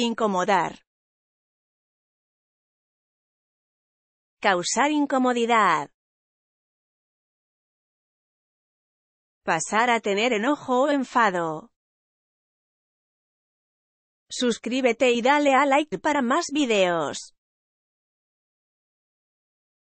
Incomodar. Causar incomodidad. Pasar a tener enojo o enfado. Suscríbete y dale a like para más videos.